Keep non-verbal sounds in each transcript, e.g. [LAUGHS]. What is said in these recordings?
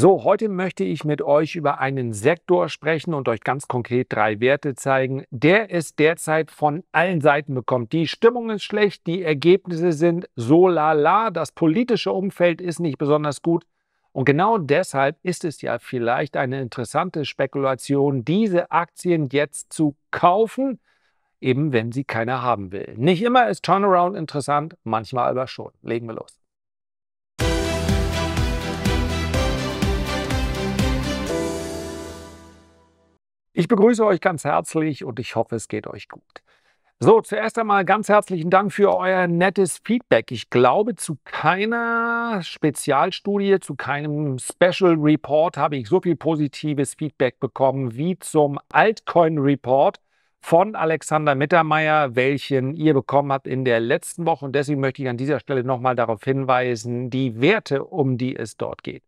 So, heute möchte ich mit euch über einen Sektor sprechen und euch ganz konkret drei Werte zeigen, der es derzeit von allen Seiten bekommt. Die Stimmung ist schlecht, die Ergebnisse sind so lala, das politische Umfeld ist nicht besonders gut. Und genau deshalb ist es ja vielleicht eine interessante Spekulation, diese Aktien jetzt zu kaufen, eben wenn sie keiner haben will. Nicht immer ist Turnaround interessant, manchmal aber schon. Legen wir los. Ich begrüße euch ganz herzlich und ich hoffe, es geht euch gut. So, zuerst einmal ganz herzlichen Dank für euer nettes Feedback. Ich glaube, zu keiner Spezialstudie, zu keinem Special Report habe ich so viel positives Feedback bekommen wie zum Altcoin Report von Alexander Mittermeier, welchen ihr bekommen habt in der letzten Woche. Und deswegen möchte ich an dieser Stelle nochmal darauf hinweisen, die Werte, um die es dort geht.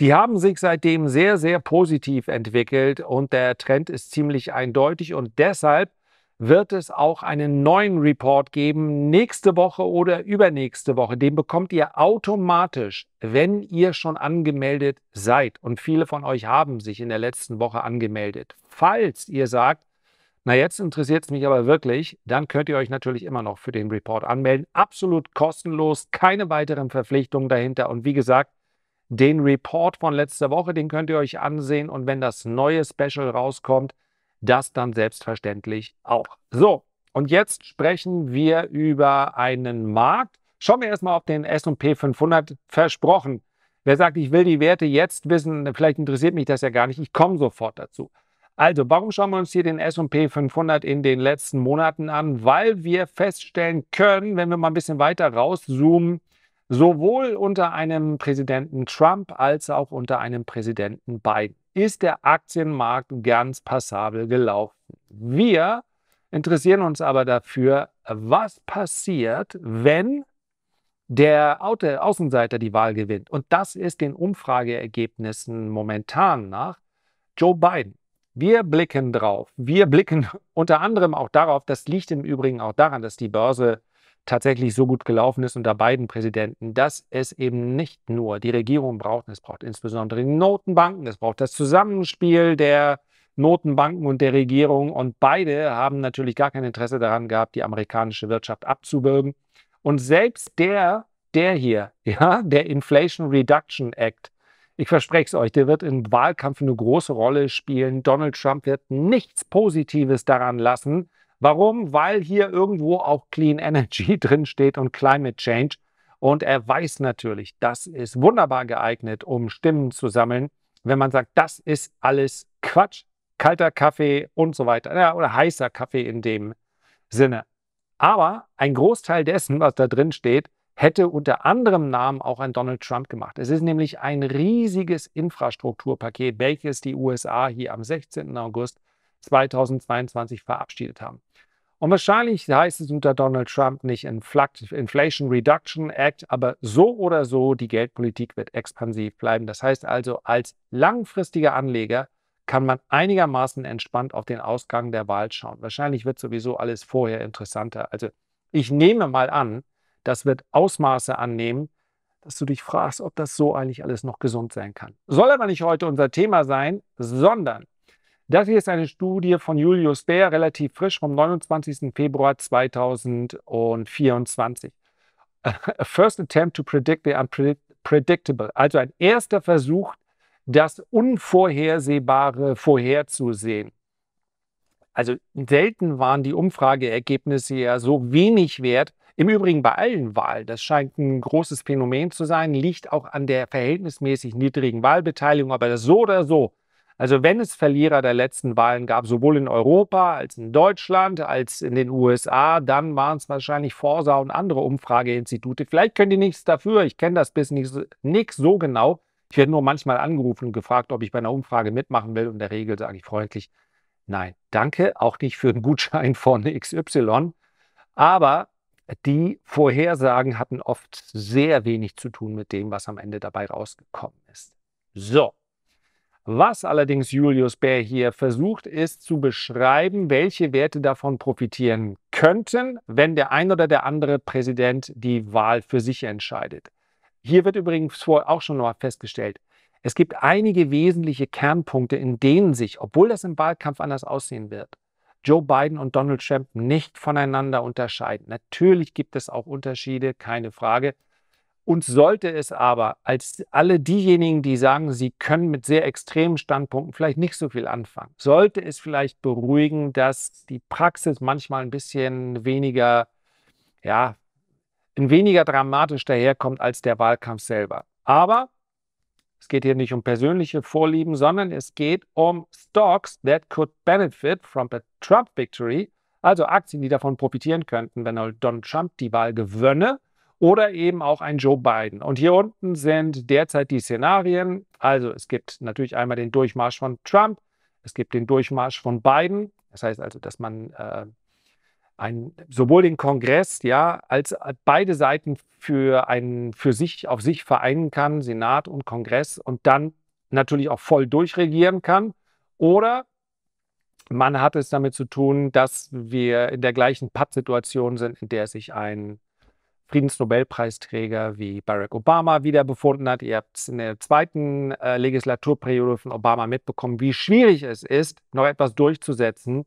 Die haben sich seitdem sehr, sehr positiv entwickelt und der Trend ist ziemlich eindeutig und deshalb wird es auch einen neuen Report geben, nächste Woche oder übernächste Woche. Den bekommt ihr automatisch, wenn ihr schon angemeldet seid. Und viele von euch haben sich in der letzten Woche angemeldet. Falls ihr sagt, na jetzt interessiert es mich aber wirklich, dann könnt ihr euch natürlich immer noch für den Report anmelden. Absolut kostenlos, keine weiteren Verpflichtungen dahinter. Und wie gesagt, den Report von letzter Woche, den könnt ihr euch ansehen und wenn das neue Special rauskommt, das dann selbstverständlich auch. So, und jetzt sprechen wir über einen Markt. Schauen wir erstmal auf den S&P 500 versprochen. Wer sagt, ich will die Werte jetzt wissen, vielleicht interessiert mich das ja gar nicht, ich komme sofort dazu. Also, warum schauen wir uns hier den S&P 500 in den letzten Monaten an? Weil wir feststellen können, wenn wir mal ein bisschen weiter rauszoomen, sowohl unter einem Präsidenten Trump als auch unter einem Präsidenten Biden ist der Aktienmarkt ganz passabel gelaufen. Wir interessieren uns aber dafür, was passiert, wenn der Außenseiter die Wahl gewinnt. Und das ist den Umfrageergebnissen momentan nach Joe Biden. Wir blicken drauf. Wir blicken [LAUGHS] unter anderem auch darauf, das liegt im Übrigen auch daran, dass die Börse tatsächlich so gut gelaufen ist unter beiden Präsidenten, dass es eben nicht nur die Regierung braucht, es braucht insbesondere die Notenbanken, es braucht das Zusammenspiel der Notenbanken und der Regierung. Und beide haben natürlich gar kein Interesse daran gehabt, die amerikanische Wirtschaft abzuwürgen. Und selbst der, der hier, [LAUGHS] ja, der Inflation Reduction Act, ich verspreche es euch, der wird im Wahlkampf eine große Rolle spielen. Donald Trump wird nichts Positives daran lassen, Warum? Weil hier irgendwo auch Clean Energy [LAUGHS] drin steht und Climate Change. Und er weiß natürlich, das ist wunderbar geeignet, um Stimmen zu sammeln, wenn man sagt, das ist alles Quatsch, kalter Kaffee und so weiter. Ja, oder heißer Kaffee in dem Sinne. Aber ein Großteil dessen, was da drin steht, hätte unter anderem Namen auch ein Donald Trump gemacht. Es ist nämlich ein riesiges Infrastrukturpaket, welches die USA hier am 16. August 2022 verabschiedet haben. Und wahrscheinlich heißt es unter Donald Trump nicht Inflation Reduction Act, aber so oder so, die Geldpolitik wird expansiv bleiben. Das heißt also, als langfristiger Anleger kann man einigermaßen entspannt auf den Ausgang der Wahl schauen. Wahrscheinlich wird sowieso alles vorher interessanter. Also ich nehme mal an, das wird Ausmaße annehmen, dass du dich fragst, ob das so eigentlich alles noch gesund sein kann. Soll aber nicht heute unser Thema sein, sondern das hier ist eine Studie von Julius Baer, relativ frisch vom 29. Februar 2024. A first attempt to predict the unpredictable. Also ein erster Versuch, das Unvorhersehbare vorherzusehen. Also selten waren die Umfrageergebnisse ja so wenig wert. Im Übrigen bei allen Wahlen. Das scheint ein großes Phänomen zu sein, liegt auch an der verhältnismäßig niedrigen Wahlbeteiligung. Aber das so oder so also wenn es Verlierer der letzten Wahlen gab, sowohl in Europa als in Deutschland als in den USA, dann waren es wahrscheinlich Forsa und andere Umfrageinstitute. Vielleicht können die nichts dafür. Ich kenne das bis nicht, nicht so genau. Ich werde nur manchmal angerufen und gefragt, ob ich bei einer Umfrage mitmachen will. Und in der Regel sage ich freundlich, nein, danke, auch nicht für den Gutschein von XY. Aber die Vorhersagen hatten oft sehr wenig zu tun mit dem, was am Ende dabei rausgekommen ist. So, was allerdings Julius Bär hier versucht, ist zu beschreiben, welche Werte davon profitieren könnten, wenn der ein oder der andere Präsident die Wahl für sich entscheidet. Hier wird übrigens vorher auch schon mal festgestellt, es gibt einige wesentliche Kernpunkte, in denen sich, obwohl das im Wahlkampf anders aussehen wird, Joe Biden und Donald Trump nicht voneinander unterscheiden. Natürlich gibt es auch Unterschiede, keine Frage. Und sollte es aber als alle diejenigen, die sagen, sie können mit sehr extremen Standpunkten vielleicht nicht so viel anfangen, sollte es vielleicht beruhigen, dass die Praxis manchmal ein bisschen weniger, ja, ein weniger dramatisch daherkommt als der Wahlkampf selber. Aber es geht hier nicht um persönliche Vorlieben, sondern es geht um Stocks that could benefit from a Trump victory, also Aktien, die davon profitieren könnten, wenn Donald Trump die Wahl gewönne oder eben auch ein Joe Biden. Und hier unten sind derzeit die Szenarien. Also es gibt natürlich einmal den Durchmarsch von Trump, es gibt den Durchmarsch von Biden. Das heißt also, dass man äh, ein, sowohl den Kongress ja, als beide Seiten für, ein, für sich auf sich vereinen kann, Senat und Kongress, und dann natürlich auch voll durchregieren kann. Oder man hat es damit zu tun, dass wir in der gleichen Pattsituation sind, in der sich ein Friedensnobelpreisträger wie Barack Obama wiederbefunden hat. Ihr habt es in der zweiten äh, Legislaturperiode von Obama mitbekommen, wie schwierig es ist, noch etwas durchzusetzen,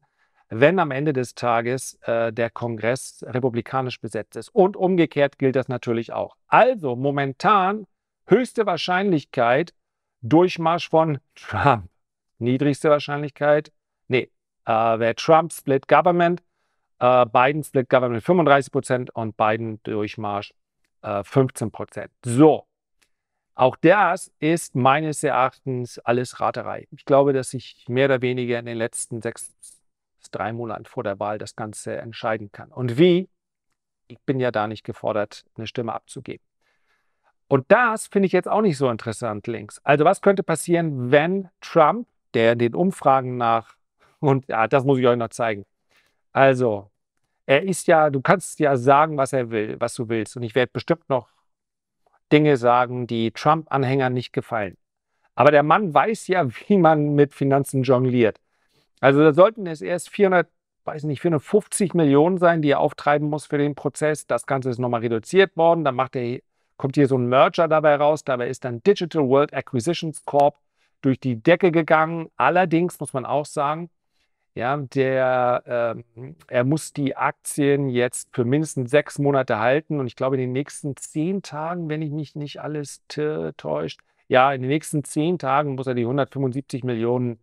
wenn am Ende des Tages äh, der Kongress republikanisch besetzt ist. Und umgekehrt gilt das natürlich auch. Also momentan höchste Wahrscheinlichkeit Durchmarsch von [LAUGHS] Trump. Niedrigste Wahrscheinlichkeit, nee, äh, wäre Trump Split Government äh, Biden Split Government 35 Prozent und Biden Durchmarsch äh, 15 Prozent. So, auch das ist meines Erachtens alles Raterei. Ich glaube, dass sich mehr oder weniger in den letzten sechs bis drei Monaten vor der Wahl das Ganze entscheiden kann. Und wie? Ich bin ja da nicht gefordert, eine Stimme abzugeben. Und das finde ich jetzt auch nicht so interessant links. Also was könnte passieren, wenn Trump, der den Umfragen nach, und ja, das muss ich euch noch zeigen, also, er ist ja, du kannst ja sagen, was er will, was du willst. Und ich werde bestimmt noch Dinge sagen, die Trump-Anhängern nicht gefallen. Aber der Mann weiß ja, [LAUGHS] wie man mit Finanzen jongliert. Also da sollten es erst 400, weiß nicht, 450 Millionen sein, die er auftreiben muss für den Prozess. Das Ganze ist nochmal reduziert worden. Dann macht er, kommt hier so ein Merger dabei raus. Dabei ist dann Digital World Acquisitions Corp durch die Decke gegangen. Allerdings muss man auch sagen, ja, der, ähm, er muss die Aktien jetzt für mindestens sechs Monate halten und ich glaube, in den nächsten zehn Tagen, wenn ich mich nicht alles täuscht, ja, in den nächsten zehn Tagen muss er die 175 Millionen,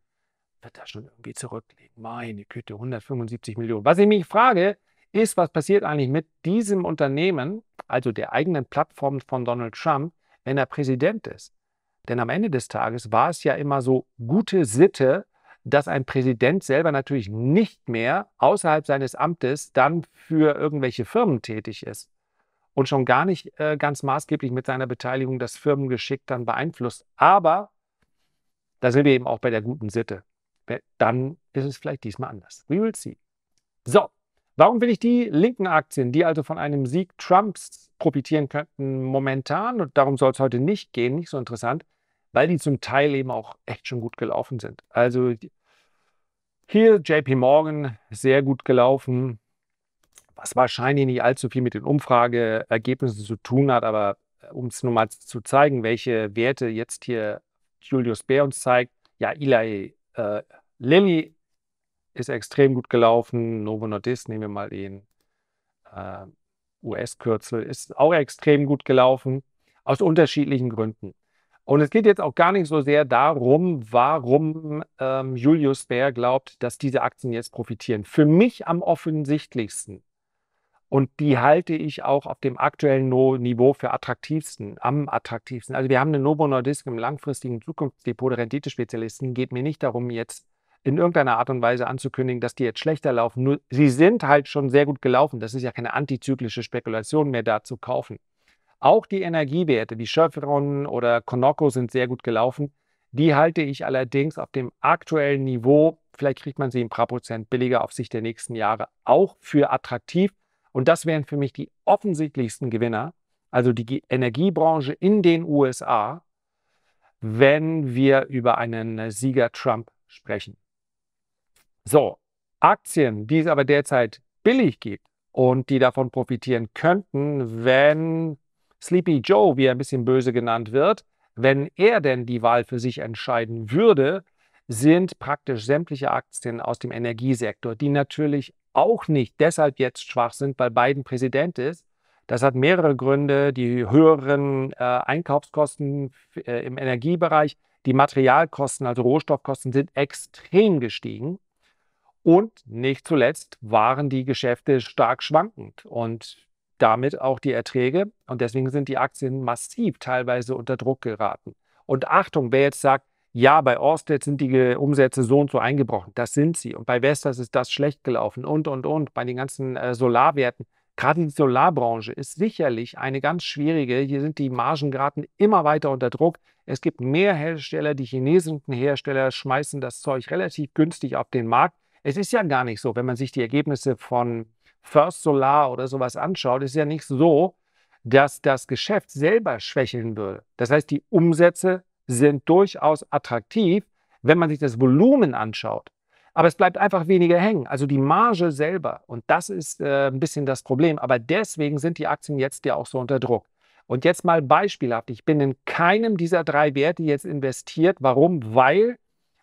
wird er schon irgendwie zurücklegen. Meine Güte, 175 Millionen. Was ich mich frage, ist, was passiert eigentlich mit diesem Unternehmen, also der eigenen Plattform von Donald Trump, wenn er Präsident ist? Denn am Ende des Tages war es ja immer so gute Sitte, dass ein Präsident selber natürlich nicht mehr außerhalb seines Amtes dann für irgendwelche Firmen tätig ist und schon gar nicht äh, ganz maßgeblich mit seiner Beteiligung das Firmengeschick dann beeinflusst. Aber da sind wir eben auch bei der guten Sitte. Dann ist es vielleicht diesmal anders. We will see. So, warum will ich die linken Aktien, die also von einem Sieg Trumps profitieren könnten, momentan, und darum soll es heute nicht gehen, nicht so interessant, weil die zum Teil eben auch echt schon gut gelaufen sind. Also hier JP Morgan sehr gut gelaufen, was wahrscheinlich nicht allzu viel mit den Umfrageergebnissen zu tun hat, aber äh, um es nur mal zu zeigen, welche Werte jetzt hier Julius Bär uns zeigt, ja, Eli äh, Lilly ist extrem gut gelaufen, Novo Nordisk, nehmen wir mal den äh, US-Kürzel, ist auch extrem gut gelaufen, aus unterschiedlichen Gründen. Und es geht jetzt auch gar nicht so sehr darum, warum ähm, Julius Baer glaubt, dass diese Aktien jetzt profitieren. Für mich am offensichtlichsten, und die halte ich auch auf dem aktuellen no Niveau für attraktivsten, am attraktivsten. Also wir haben eine Novo Nordisk im langfristigen Zukunftsdepot der Renditespezialisten. Geht mir nicht darum, jetzt in irgendeiner Art und Weise anzukündigen, dass die jetzt schlechter laufen. Nur sie sind halt schon sehr gut gelaufen. Das ist ja keine antizyklische Spekulation mehr da zu kaufen. Auch die Energiewerte wie Chevron oder Conoco sind sehr gut gelaufen. Die halte ich allerdings auf dem aktuellen Niveau, vielleicht kriegt man sie ein paar Prozent billiger auf Sicht der nächsten Jahre, auch für attraktiv. Und das wären für mich die offensichtlichsten Gewinner, also die Energiebranche in den USA, wenn wir über einen Sieger Trump sprechen. So, Aktien, die es aber derzeit billig gibt und die davon profitieren könnten, wenn Sleepy Joe, wie er ein bisschen böse genannt wird, wenn er denn die Wahl für sich entscheiden würde, sind praktisch sämtliche Aktien aus dem Energiesektor, die natürlich auch nicht deshalb jetzt schwach sind, weil Biden Präsident ist. Das hat mehrere Gründe. Die höheren äh, Einkaufskosten äh, im Energiebereich, die Materialkosten, also Rohstoffkosten, sind extrem gestiegen. Und nicht zuletzt waren die Geschäfte stark schwankend. Und damit auch die Erträge und deswegen sind die Aktien massiv teilweise unter Druck geraten. Und Achtung, wer jetzt sagt, ja, bei Orsted sind die Umsätze so und so eingebrochen, das sind sie. Und bei Vestas ist das schlecht gelaufen und, und, und. Bei den ganzen äh, Solarwerten, gerade die Solarbranche ist sicherlich eine ganz schwierige. Hier sind die Margen geraten immer weiter unter Druck. Es gibt mehr Hersteller, die chinesischen Hersteller schmeißen das Zeug relativ günstig auf den Markt. Es ist ja gar nicht so, wenn man sich die Ergebnisse von First Solar oder sowas anschaut, ist ja nicht so, dass das Geschäft selber schwächeln würde. Das heißt, die Umsätze sind durchaus attraktiv, wenn man sich das Volumen anschaut. Aber es bleibt einfach weniger hängen, also die Marge selber. Und das ist äh, ein bisschen das Problem. Aber deswegen sind die Aktien jetzt ja auch so unter Druck. Und jetzt mal beispielhaft, ich bin in keinem dieser drei Werte jetzt investiert. Warum? Weil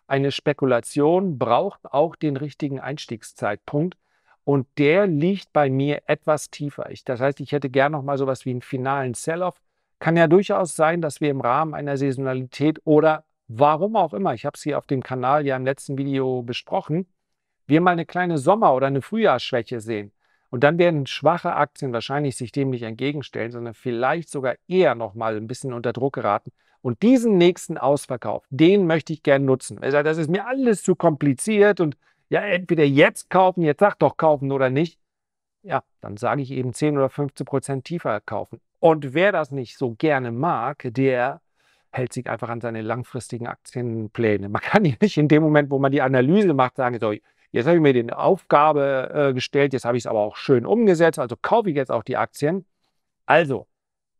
eine Spekulation braucht auch den richtigen Einstiegszeitpunkt. Und der liegt bei mir etwas tiefer. Ich, das heißt, ich hätte gern noch mal sowas wie einen finalen Sell-off. Kann ja durchaus sein, dass wir im Rahmen einer Saisonalität oder warum auch immer, ich habe es hier auf dem Kanal ja im letzten Video besprochen, wir mal eine kleine Sommer- oder eine Frühjahrsschwäche sehen. Und dann werden schwache Aktien wahrscheinlich sich dem nicht entgegenstellen, sondern vielleicht sogar eher noch mal ein bisschen unter Druck geraten. Und diesen nächsten Ausverkauf, den möchte ich gern nutzen. das ist mir alles zu kompliziert und ja, entweder jetzt kaufen, jetzt sag doch kaufen oder nicht, ja, dann sage ich eben 10 oder 15 Prozent tiefer kaufen. Und wer das nicht so gerne mag, der hält sich einfach an seine langfristigen Aktienpläne. Man [LAUGHS] kann ja nicht in dem Moment, wo man die Analyse macht, sagen, so, jetzt habe ich mir die Aufgabe äh, gestellt, jetzt habe ich es aber auch schön umgesetzt, also kaufe ich jetzt auch die Aktien. Also,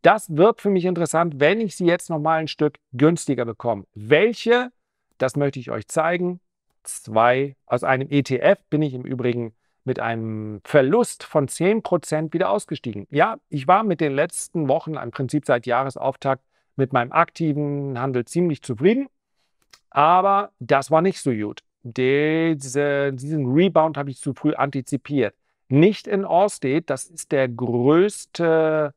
das wird für mich interessant, wenn ich sie jetzt nochmal ein Stück günstiger bekomme. Welche, das möchte ich euch zeigen zwei, aus einem ETF bin ich im Übrigen mit einem Verlust von 10% wieder ausgestiegen. Ja, ich war mit den letzten Wochen, im Prinzip seit Jahresauftakt, mit meinem aktiven Handel ziemlich zufrieden. Aber das war nicht so gut. Diese, diesen Rebound habe ich zu früh antizipiert. Nicht in Allstate, das ist der größte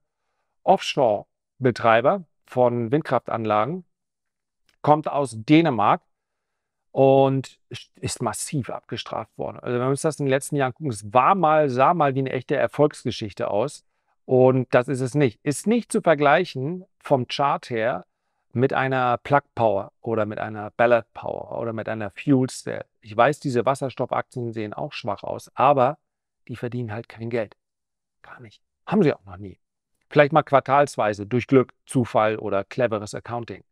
Offshore-Betreiber von Windkraftanlagen, kommt aus Dänemark und ist massiv abgestraft worden. Also wenn wir uns das in den letzten Jahren gucken, es war mal, sah mal wie eine echte Erfolgsgeschichte aus und das ist es nicht. Ist nicht zu vergleichen vom Chart her mit einer Plug Power oder mit einer Ballard Power oder mit einer Fuel Cell. Ich weiß, diese Wasserstoffaktien sehen auch schwach aus, aber die verdienen halt kein Geld. Gar nicht. Haben sie auch noch nie. Vielleicht mal quartalsweise durch Glück, Zufall oder cleveres Accounting.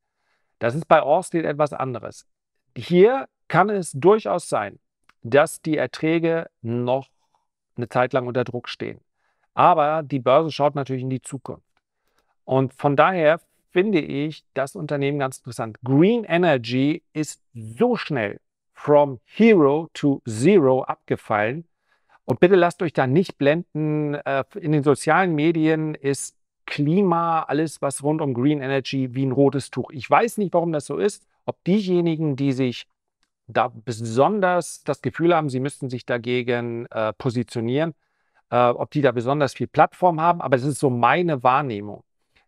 Das ist bei Allstate etwas anderes hier kann es durchaus sein, dass die Erträge noch eine Zeit lang unter Druck stehen. Aber die Börse schaut natürlich in die Zukunft. Und von daher finde ich das Unternehmen ganz interessant. Green Energy ist so schnell from Hero to Zero abgefallen. Und bitte lasst euch da nicht blenden. Äh, in den sozialen Medien ist Klima, alles was rund um Green Energy wie ein rotes Tuch. Ich weiß nicht, warum das so ist ob diejenigen, die sich da besonders das Gefühl haben, sie müssten sich dagegen äh, positionieren, äh, ob die da besonders viel Plattform haben. Aber das ist so meine Wahrnehmung.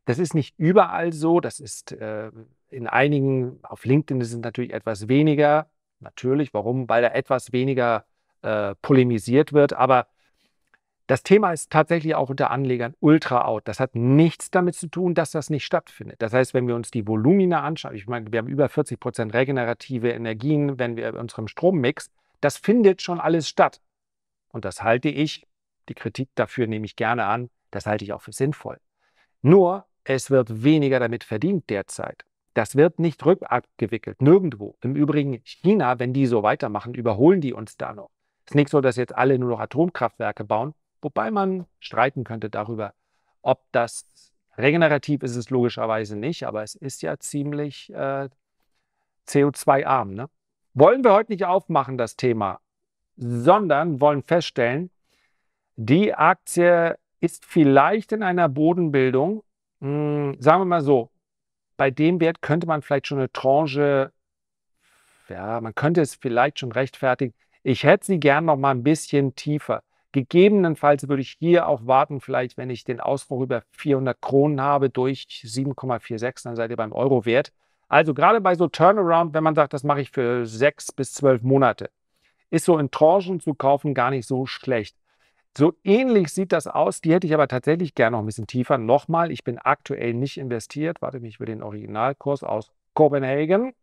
Das ist nicht überall so. Das ist äh, in einigen, auf LinkedIn sind natürlich etwas weniger. Natürlich, warum? Weil da etwas weniger äh, polemisiert wird. Aber das Thema ist tatsächlich auch unter Anlegern ultra out. Das hat nichts damit zu tun, dass das nicht stattfindet. Das heißt, wenn wir uns die Volumina anschauen, ich meine, wir haben über 40 Prozent regenerative Energien, wenn wir unserem Strommix, das findet schon alles statt. Und das halte ich, die Kritik dafür nehme ich gerne an, das halte ich auch für sinnvoll. Nur, es wird weniger damit verdient derzeit. Das wird nicht rückabgewickelt, nirgendwo. Im Übrigen, China, wenn die so weitermachen, überholen die uns da noch. Es ist nicht so, dass jetzt alle nur noch Atomkraftwerke bauen. Wobei man streiten könnte darüber, ob das regenerativ ist, es logischerweise nicht, aber es ist ja ziemlich äh, CO2-arm. Ne? Wollen wir heute nicht aufmachen, das Thema, sondern wollen feststellen, die Aktie ist vielleicht in einer Bodenbildung, mh, hm, sagen wir mal so, bei dem Wert könnte man vielleicht schon eine Tranche, ja, man könnte es vielleicht schon rechtfertigen. Ich hätte sie gern noch mal ein bisschen tiefer. Gegebenenfalls würde ich hier auch warten, vielleicht wenn ich den Ausbruch über 400 Kronen habe durch 7,46, dann seid ihr beim Euro-Wert. Also gerade bei so Turnaround, wenn man sagt, das mache ich für sechs bis zwölf Monate, ist so in Tranchen zu kaufen gar nicht so schlecht. So ähnlich sieht das aus. Die hätte ich aber tatsächlich gerne noch ein bisschen tiefer. Nochmal, ich bin aktuell nicht investiert. Warte mich über den Originalkurs aus Kopenhagen.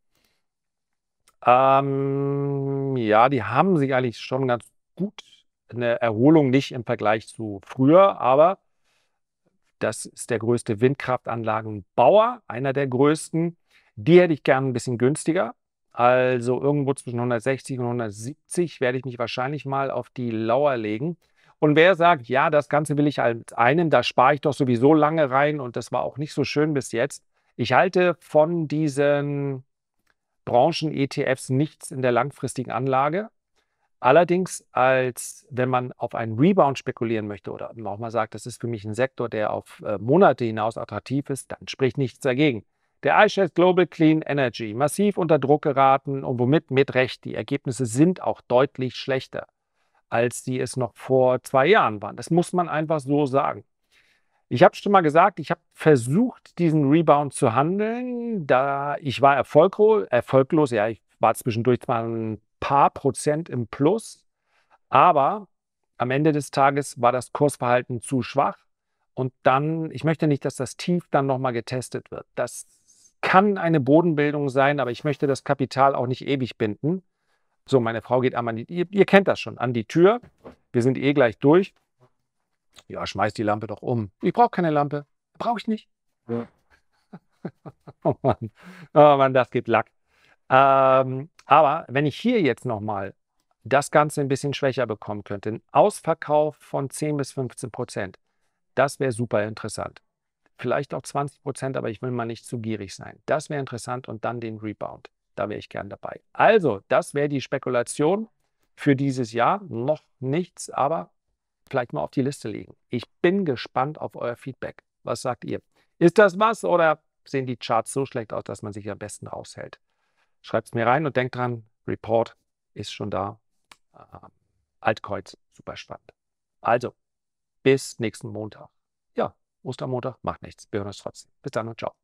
Ähm, ja, die haben sich eigentlich schon ganz gut eine Erholung nicht im Vergleich zu früher, aber das ist der größte Windkraftanlagenbauer, einer der größten. Die hätte ich gern ein bisschen günstiger. Also irgendwo zwischen 160 und 170 werde ich mich wahrscheinlich mal auf die Lauer legen. Und wer sagt, ja, das Ganze will ich als einen, da spare ich doch sowieso lange rein und das war auch nicht so schön bis jetzt. Ich halte von diesen Branchen-ETFs nichts in der langfristigen Anlage. Allerdings, als wenn man auf einen Rebound spekulieren möchte oder auch mal sagt, das ist für mich ein Sektor, der auf äh, Monate hinaus attraktiv ist, dann spricht nichts dagegen. Der iShares Global Clean Energy massiv unter Druck geraten und womit mit Recht, die Ergebnisse sind auch deutlich schlechter, als sie es noch vor zwei Jahren waren. Das muss man einfach so sagen. Ich habe schon mal gesagt, ich habe versucht, diesen Rebound zu handeln. Da ich war erfolglos, erfolglos ja, ich war zwischendurch mal ein paar Prozent im Plus. Aber am Ende des Tages war das Kursverhalten zu schwach. Und dann, ich möchte nicht, dass das Tief dann nochmal getestet wird. Das kann eine Bodenbildung sein, aber ich möchte das Kapital auch nicht ewig binden. So, meine Frau geht an die, ihr, ihr kennt das schon, an die Tür. Wir sind eh gleich durch. Ja, schmeiß die Lampe doch um. Ich brauche keine Lampe. Brauche ich nicht. Ja. [LAUGHS] oh Mann, oh Mann, das gibt Lack. Ähm, aber wenn ich hier jetzt nochmal das Ganze ein bisschen schwächer bekommen könnte, ein Ausverkauf von 10 bis 15 Prozent, das wäre super interessant. Vielleicht auch 20 Prozent, aber ich will mal nicht zu gierig sein. Das wäre interessant und dann den Rebound. Da wäre ich gern dabei. Also, das wäre die Spekulation für dieses Jahr. Noch nichts, aber vielleicht mal auf die Liste legen. Ich bin gespannt auf euer Feedback. Was sagt ihr? Ist das was oder sehen die Charts so schlecht aus, dass man sich am besten raushält? Schreibt es mir rein und denkt dran, Report ist schon da. Ähm, Altkreuz, super spannend. Also, bis nächsten Montag. Ja, Ostermontag macht nichts. Wir hören uns trotzdem. Bis dann und ciao.